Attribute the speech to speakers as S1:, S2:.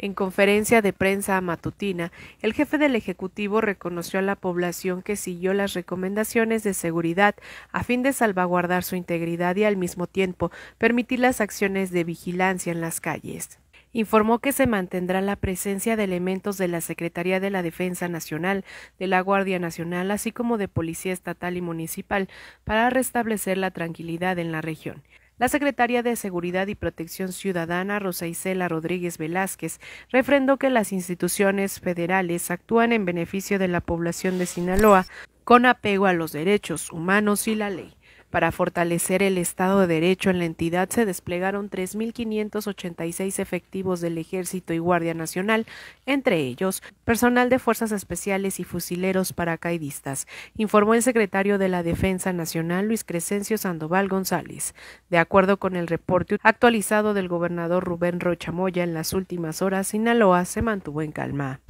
S1: En conferencia de prensa matutina, el jefe del Ejecutivo reconoció a la población que siguió las recomendaciones de seguridad a fin de salvaguardar su integridad y al mismo tiempo permitir las acciones de vigilancia en las calles informó que se mantendrá la presencia de elementos de la Secretaría de la Defensa Nacional, de la Guardia Nacional, así como de Policía Estatal y Municipal, para restablecer la tranquilidad en la región. La secretaria de Seguridad y Protección Ciudadana, Rosa Isela Rodríguez Velázquez, refrendó que las instituciones federales actúan en beneficio de la población de Sinaloa con apego a los derechos humanos y la ley. Para fortalecer el Estado de Derecho en la entidad se desplegaron 3.586 efectivos del Ejército y Guardia Nacional, entre ellos personal de Fuerzas Especiales y fusileros paracaidistas, informó el secretario de la Defensa Nacional, Luis Crescencio Sandoval González. De acuerdo con el reporte actualizado del gobernador Rubén Rochamoya en las últimas horas, Sinaloa se mantuvo en calma.